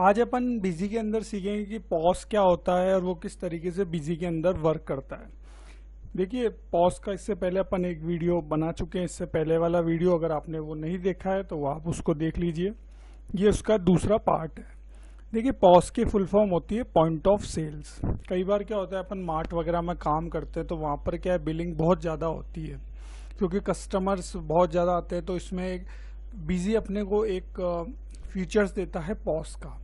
आज अपन बिजी के अंदर सीखेंगे कि पॉज क्या होता है और वो किस तरीके से बिजी के अंदर वर्क करता है देखिए पॉज का इससे पहले अपन एक वीडियो बना चुके हैं इससे पहले वाला वीडियो अगर आपने वो नहीं देखा है तो आप उसको देख लीजिए ये उसका दूसरा पार्ट है देखिए पॉज की फुल फॉर्म होती है पॉइंट ऑफ सेल्स कई बार क्या होता है अपन मार्ट वगैरह में काम करते हैं तो वहाँ पर क्या है बिलिंग बहुत ज़्यादा होती है क्योंकि कस्टमर्स बहुत ज़्यादा आते हैं तो इसमें एक बिजी अपने को एक फीचर्स देता है पॉस का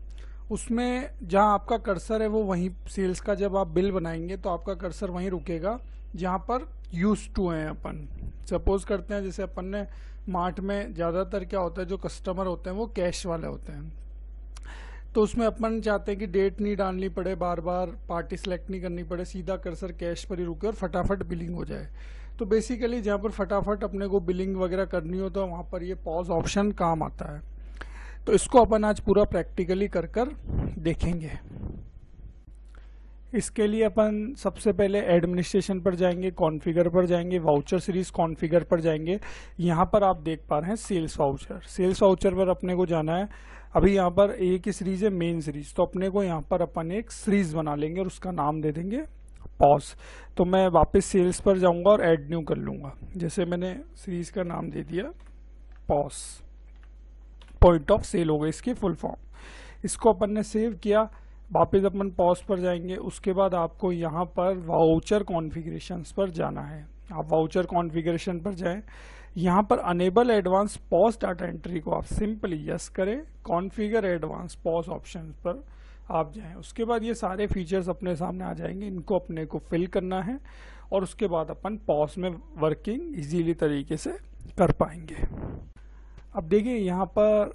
उसमें जहां आपका कर्सर है वो वहीं सेल्स का जब आप बिल बनाएंगे तो आपका कर्सर वहीं रुकेगा जहां पर यूज टू हैं अपन सपोज करते हैं जैसे अपन ने मार्ट में ज़्यादातर क्या होता है जो कस्टमर होते हैं वो कैश वाले होते हैं तो उसमें अपन चाहते हैं कि डेट नहीं डालनी पड़े बार बार पार्टी सेलेक्ट नहीं करनी पड़े सीधा कर्सर कैश पर ही रुके और फटाफट बिलिंग हो जाए तो बेसिकली जहाँ पर फटाफट अपने को बिलिंग वगैरह करनी हो तो वहाँ पर ये पॉज ऑप्शन काम आता है तो इसको अपन आज पूरा प्रैक्टिकली कर कर देखेंगे इसके लिए अपन सबसे पहले एडमिनिस्ट्रेशन पर जाएंगे कॉन्फ़िगर पर जाएंगे वाउचर सीरीज कॉन्फ़िगर पर जाएंगे यहाँ पर आप देख पा रहे हैं सेल्स वाउचर सेल्स वाउचर पर अपने को जाना है अभी यहाँ पर एक ही सीरीज है मेन सीरीज तो अपने को यहाँ पर अपन एक सीरीज बना लेंगे और उसका नाम दे देंगे पॉज तो मैं वापस सेल्स पर जाऊँगा और एड न्यू कर लूँगा जैसे मैंने सीरीज का नाम दे दिया पॉज पॉइंट ऑफ सेल हो गए इसकी फुल फॉर्म इसको अपन ने सेव किया वापस अपन पॉज पर जाएंगे उसके बाद आपको यहाँ पर वाउचर कॉन्फ़िगरेशन पर जाना है आप वाउचर कॉन्फ़िगरेशन पर जाएं यहाँ पर enable advance POS data entry को आप सिंपली यस करें कॉन्फ़िगर एडवांस पॉज ऑप्शन पर आप जाएं उसके बाद ये सारे फीचर्स अपने सामने आ जाएंगे इनको अपने को फिल करना है और उसके बाद अपन पॉज में वर्किंग ईजीली तरीके से कर पाएंगे अब देखिए यहाँ पर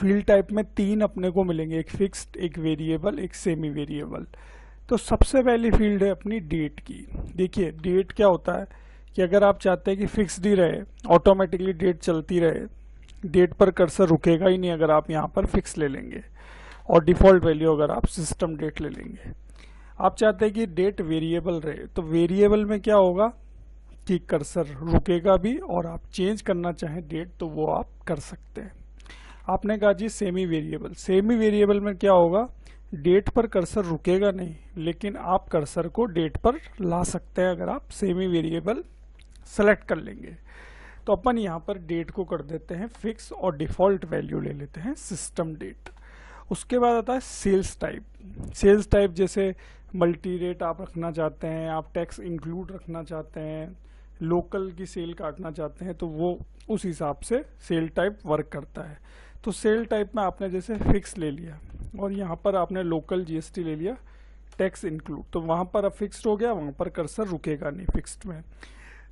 फील्ड टाइप में तीन अपने को मिलेंगे एक फिक्स्ड एक वेरिएबल एक सेमी वेरिएबल तो सबसे पहली फील्ड है अपनी डेट की देखिए डेट क्या होता है कि अगर आप चाहते हैं कि फिक्स्ड ही रहे ऑटोमेटिकली डेट चलती रहे डेट पर कर्सर रुकेगा ही नहीं अगर आप यहाँ पर फिक्स ले लेंगे और डिफ़ॉल्ट वैल्यू अगर आप सिस्टम डेट ले लेंगे आप चाहते हैं कि डेट वेरिएबल रहे तो वेरिएबल में क्या होगा कि कर्सर रुकेगा भी और आप चेंज करना चाहें डेट तो वो आप कर सकते हैं आपने कहा जी सेमी वेरिएबल सेमी वेरिएबल में क्या होगा डेट पर कर्सर रुकेगा नहीं लेकिन आप कर्सर को डेट पर ला सकते हैं अगर आप सेमी वेरिएबल सेलेक्ट कर लेंगे तो अपन यहाँ पर डेट को कर देते हैं फिक्स और डिफ़ॉल्ट वैल्यू ले लेते हैं सिस्टम डेट उसके बाद आता है सेल्स टाइप सेल्स टाइप जैसे मल्टी रेट आप रखना चाहते हैं आप टैक्स इंक्लूड रखना चाहते हैं लोकल की सेल काटना चाहते हैं तो वो उस हिसाब से सेल टाइप वर्क करता है तो सेल टाइप में आपने जैसे फिक्स ले लिया और यहाँ पर आपने लोकल जीएसटी ले लिया टैक्स इंक्लूड तो वहाँ पर अब फिक्स्ड हो गया वहाँ पर कर्सर रुकेगा नहीं फिक्स्ड में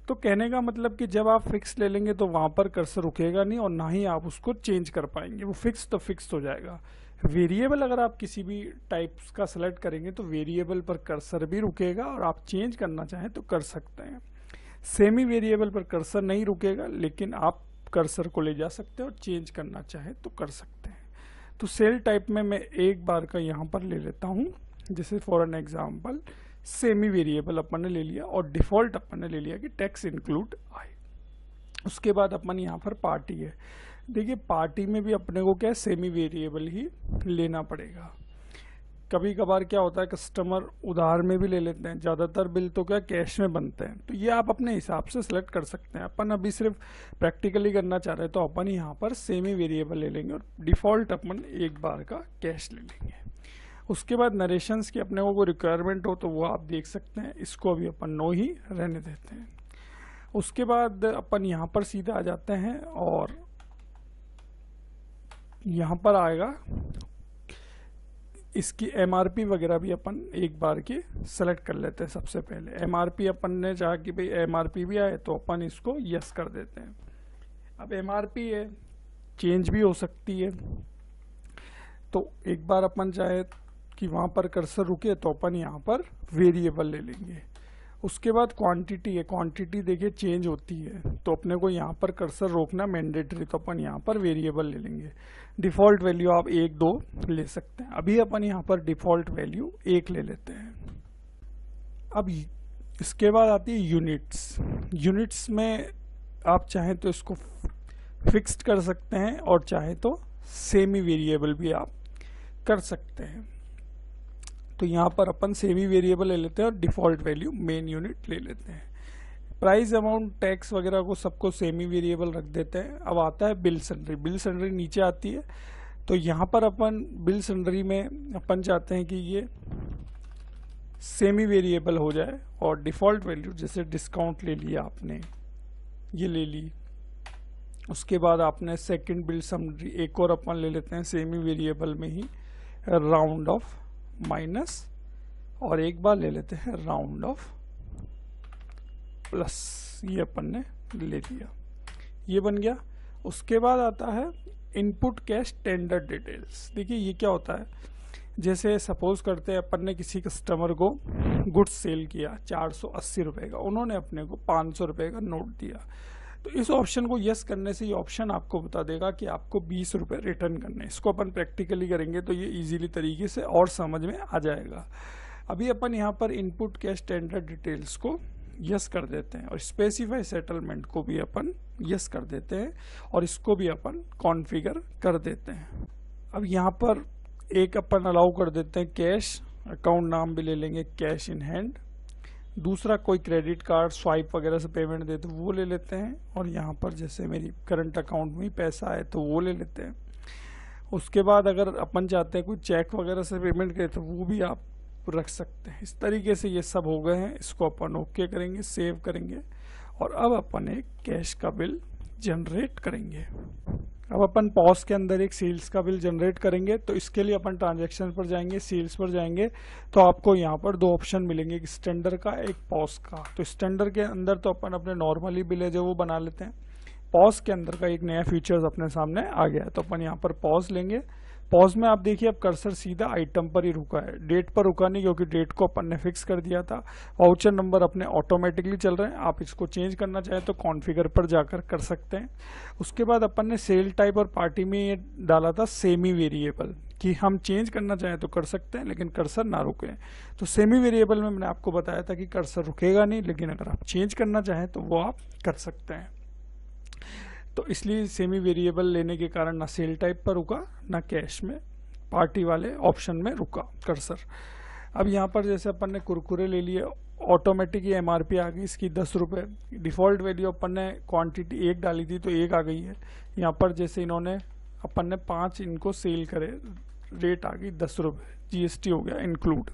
तो कहने का मतलब कि जब आप फिक्स ले लेंगे तो वहाँ पर कर्सर रुकेगा नहीं और ना ही आप उसको चेंज कर पाएंगे वो फिक्स तो फिक्स हो जाएगा वेरिएबल अगर आप किसी भी टाइप्स का सेलेक्ट करेंगे तो वेरिएबल पर कर्सर भी रुकेगा और आप चेंज करना चाहें तो कर सकते हैं सेमी वेरिएबल पर कर्सर नहीं रुकेगा लेकिन आप कर्सर को ले जा सकते हैं और चेंज करना चाहे तो कर सकते हैं तो सेल टाइप में मैं एक बार का यहाँ पर ले लेता हूँ जैसे for an example semi variable अपन ने ले लिया और डिफ़ॉल्ट अपन ने ले लिया कि टैक्स इंक्लूड आए उसके बाद अपन यहाँ पर पार्टी है देखिए पार्टी में भी अपने को क्या है सेमी वेरिएबल ही लेना पड़ेगा कभी कभार क्या होता है कस्टमर उधार में भी ले लेते हैं ज़्यादातर बिल तो क्या कैश में बनते हैं तो ये आप अपने हिसाब से सिलेक्ट कर सकते हैं अपन अभी सिर्फ प्रैक्टिकली करना चाह रहे हैं तो अपन यहाँ पर सेमी वेरिएबल ले लेंगे और डिफ़ॉल्ट अपन एक बार का कैश ले लेंगे उसके बाद नरेशंस की अपने को कोई रिक्वायरमेंट हो तो वो आप देख सकते हैं इसको अभी अपन नो ही रहने देते हैं उसके बाद अपन यहाँ पर सीधा आ जाते हैं और यहाँ पर आएगा इसकी एम वगैरह भी अपन एक बार के सेलेक्ट कर लेते हैं सबसे पहले एम अपन ने चाह कि भाई एम भी आए तो अपन इसको यस कर देते हैं अब एम है चेंज भी हो सकती है तो एक बार अपन चाहे कि वहाँ पर कर्सर रुके तो अपन यहाँ पर वेरिएबल ले लेंगे उसके बाद क्वांटिटी है क्वांटिटी देखिए चेंज होती है तो अपने को यहाँ पर कर्सर रोकना मैंडेटरी तो अपन यहाँ पर वेरिएबल ले लेंगे डिफ़ॉल्ट वैल्यू आप एक दो ले सकते हैं अभी अपन यहाँ पर डिफ़ॉल्ट वैल्यू एक ले लेते हैं अब इसके बाद आती है यूनिट्स यूनिट्स में आप चाहें तो इसको फिक्स्ड कर सकते हैं और चाहे तो सेमी वेरिएबल भी आप कर सकते हैं तो यहाँ पर अपन सेमी वेरिएबल ले लेते हैं और डिफ़ॉल्ट वैल्यू मेन यूनिट ले लेते हैं प्राइस अमाउंट टैक्स वगैरह को सबको सेमी वेरिएबल रख देते हैं अब आता है बिल सन्ड्री बिल सन्ड्री नीचे आती है तो यहाँ पर अपन बिल सन्ड्री में अपन चाहते हैं कि ये सेमी वेरिएबल हो जाए और डिफ़ॉल्ट वैल्यू जैसे डिस्काउंट ले लिया आपने ये ले ली उसके बाद आपने सेकंड बिल समरी एक और अपन ले लेते हैं सेमी वेरिएबल में ही राउंड ऑफ माइनस और एक बार ले लेते हैं राउंड ऑफ प्लस ये अपन ने ले लिया ये बन गया उसके बाद आता है इनपुट कैश टेंडर डिटेल्स देखिए ये क्या होता है जैसे सपोज करते हैं अपन ने किसी कस्टमर को गुड्स सेल किया चार सौ अस्सी रुपये का उन्होंने अपने को पाँच सौ रुपये का नोट दिया तो इस ऑप्शन को यस करने से ये ऑप्शन आपको बता देगा कि आपको बीस रुपये रिटर्न करने इसको अपन प्रैक्टिकली करेंगे तो ये इजीली तरीके से और समझ में आ जाएगा अभी अपन यहाँ पर इनपुट के स्टैंडर्ड डिटेल्स को यस कर देते हैं और स्पेसिफाई सेटलमेंट को भी अपन यस कर देते हैं और इसको भी अपन कॉन्फ़िगर कर देते हैं अब यहाँ पर एक अपन अलाउ कर देते हैं कैश अकाउंट नाम भी ले लेंगे कैश इन हैंड दूसरा कोई क्रेडिट कार्ड स्वाइप वगैरह से पेमेंट दे तो वो ले लेते हैं और यहाँ पर जैसे मेरी करंट अकाउंट में पैसा है तो वो ले लेते हैं उसके बाद अगर अपन चाहते हैं कोई चेक वगैरह से पेमेंट करें तो वो भी आप रख सकते हैं इस तरीके से ये सब हो गए हैं इसको अपन ओके करेंगे सेव करेंगे और अब अपन एक कैश का बिल जनरेट करेंगे अब अपन पॉस के अंदर एक सेल्स का बिल जनरेट करेंगे तो इसके लिए अपन ट्रांजेक्शन पर जाएंगे सेल्स पर जाएंगे तो आपको यहाँ पर दो ऑप्शन मिलेंगे एक स्टैंडर का एक पॉस का तो स्टैंडर के अंदर तो अपन अपने नॉर्मली बिल है जो वो बना लेते हैं पॉस के अंदर का एक नया फीचर्स अपने सामने आ गया है तो अपन यहाँ पर पॉज लेंगे पॉज में आप देखिए अब कर्सर सीधा आइटम पर ही रुका है डेट पर रुका नहीं क्योंकि डेट को अपन ने फिक्स कर दिया था वाउचर नंबर अपने ऑटोमेटिकली चल रहे हैं आप इसको चेंज करना चाहें तो कॉन्फिगर पर जाकर कर सकते हैं उसके बाद अपन ने सेल टाइप और पार्टी में ये डाला था सेमी वेरिएबल कि हम चेंज करना चाहें तो कर सकते हैं लेकिन कर्सर ना रुके तो सेमी वेरिएबल में मैंने आपको बताया था कि कर्सर रुकेगा नहीं लेकिन अगर आप चेंज करना चाहें तो वो आप कर सकते हैं तो इसलिए सेमी वेरिएबल लेने के कारण ना सेल टाइप पर रुका ना कैश में पार्टी वाले ऑप्शन में रुका कर्सर अब यहाँ पर जैसे अपन ने कुरकुरे ले लिए ऑटोमेटिक ये एम आ गई इसकी दस रुपये डिफ़ॉल्ट वैल्यू अपन ने क्वांटिटी एक डाली थी तो एक आ गई है यहाँ पर जैसे इन्होंने अपन ने पाँच इनको सेल करे रेट आ गई दस रुपये जीएसटी हो गया इंक्लूड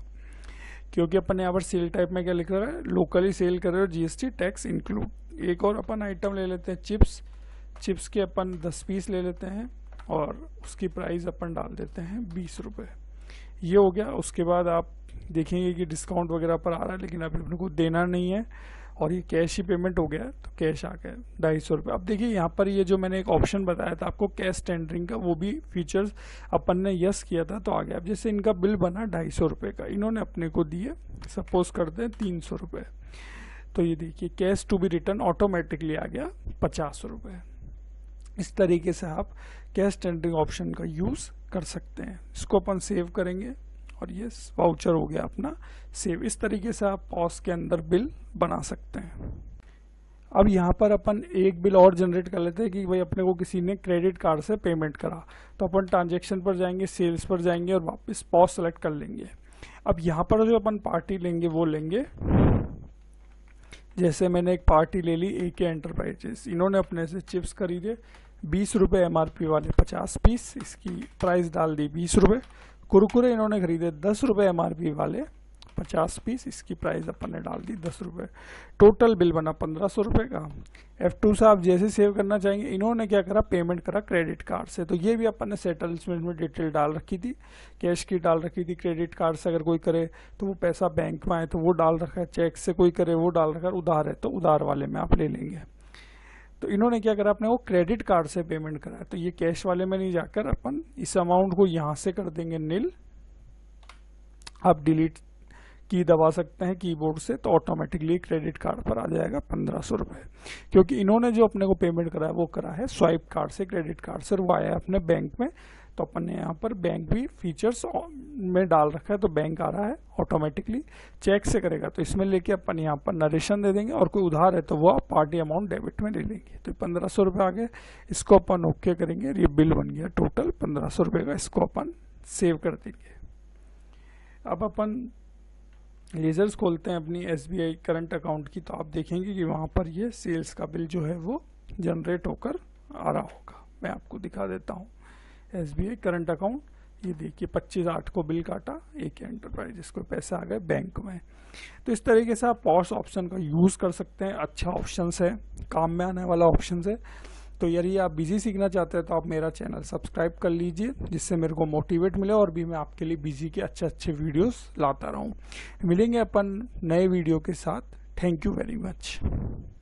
क्योंकि अपन यहाँ पर सेल टाइप में क्या लिख रहा है लोकली सेल कर रहे हो जीएसटी टैक्स इंक्लूड एक और अपन आइटम ले लेते हैं चिप्स चिप्स के अपन दस पीस ले लेते हैं और उसकी प्राइस अपन डाल देते हैं बीस रुपये ये हो गया उसके बाद आप देखेंगे कि डिस्काउंट वगैरह पर आ रहा है लेकिन अभी अपने को देना नहीं है और ये कैश ही पेमेंट हो गया तो कैश आ गया ढाई सौ रुपये अब देखिए यहाँ पर ये जो मैंने एक ऑप्शन बताया था आपको कैश टेंडरिंग का वो भी फीचर्स अपन ने यस किया था तो आ गया अब जैसे इनका बिल बना ढाई सौ रुपये का इन्होंने अपने को दिए सपोज करते हैं तीन सौ रुपये तो ये देखिए cash to be return automatically आ गया पचास रुपये इस तरीके से आप कैश टेंडरिंग ऑप्शन का यूज़ कर सकते हैं इसको अपन सेव करेंगे और ये वाउचर हो गया अपना सेव इस तरीके से आप पॉस के अंदर बिल बना सकते हैं अब यहाँ पर अपन एक बिल और जनरेट कर लेते हैं कि भाई अपने को किसी ने क्रेडिट कार्ड से पेमेंट करा तो अपन ट्रांजेक्शन पर जाएंगे सेल्स पर जाएंगे और वापस पॉस सेलेक्ट कर लेंगे अब यहाँ पर जो अपन पार्टी लेंगे वो लेंगे जैसे मैंने एक पार्टी ले ली ए के एंटरप्राइजेस इन्होंने अपने से चिप्स खरीदे बीस रुपये एम वाले पचास पीस इसकी प्राइस डाल दी बीस रुपये कुरकुरे इन्होंने खरीदे दस रुपये एम वाले पचास पीस इसकी प्राइस अपन ने डाल दी दस रुपये टोटल बिल बना पंद्रह सौ रुपये का एफ टू साहब जैसे सेव करना चाहेंगे इन्होंने क्या करा पेमेंट करा क्रेडिट कार्ड से तो ये भी अपन ने सेटलमेंट में डिटेल डाल रखी थी कैश की डाल रखी थी क्रेडिट कार्ड से अगर कोई करे तो वो पैसा बैंक में आए तो वो डाल रखा है चेक से कोई करे वो डाल रखा है उधार है तो उधार वाले में आप ले लेंगे तो इन्होंने क्या करा अपने वो क्रेडिट कार्ड से पेमेंट करा तो ये कैश वाले में नहीं जाकर अपन इस अमाउंट को यहां से कर देंगे नील आप डिलीट की दबा सकते हैं कीबोर्ड से तो ऑटोमेटिकली क्रेडिट कार्ड पर आ जाएगा पंद्रह सौ रुपये क्योंकि इन्होंने जो अपने को पेमेंट करा है वो करा है स्वाइप कार्ड से क्रेडिट कार्ड से वो आया है अपने बैंक में तो अपन ने यहाँ पर बैंक भी फीचर्स में डाल रखा है तो बैंक आ रहा है ऑटोमेटिकली चेक से करेगा तो इसमें लेके अपन यहाँ पर नरेशन दे देंगे और कोई उधार है तो वो पार्टी अमाउंट डेबिट में ले लेंगे तो पंद्रह सौ रुपये आ गए इसको अपन ओके करेंगे ये बिल बन गया टोटल पंद्रह सौ रुपये का इसको अपन सेव कर देंगे अब अपन लेजर्स खोलते हैं अपनी एस करंट अकाउंट की तो आप देखेंगे कि वहाँ पर ये सेल्स का बिल जो है वो जनरेट होकर आ रहा होगा मैं आपको दिखा देता हूँ एस करंट अकाउंट ये देखिए पच्चीस आठ को बिल काटा एक एंटरप्राइज इसको पैसे आ गए बैंक में तो इस तरीके से आप पॉस ऑप्शन का यूज़ कर सकते हैं अच्छा ऑप्शन है काम में आने वाला ऑप्शन है तो यदि आप बिजी सीखना चाहते हैं तो आप मेरा चैनल सब्सक्राइब कर लीजिए जिससे मेरे को मोटिवेट मिले और भी मैं आपके लिए बिजी के अच्छे अच्छे वीडियोस लाता रहूं मिलेंगे अपन नए वीडियो के साथ थैंक यू वेरी मच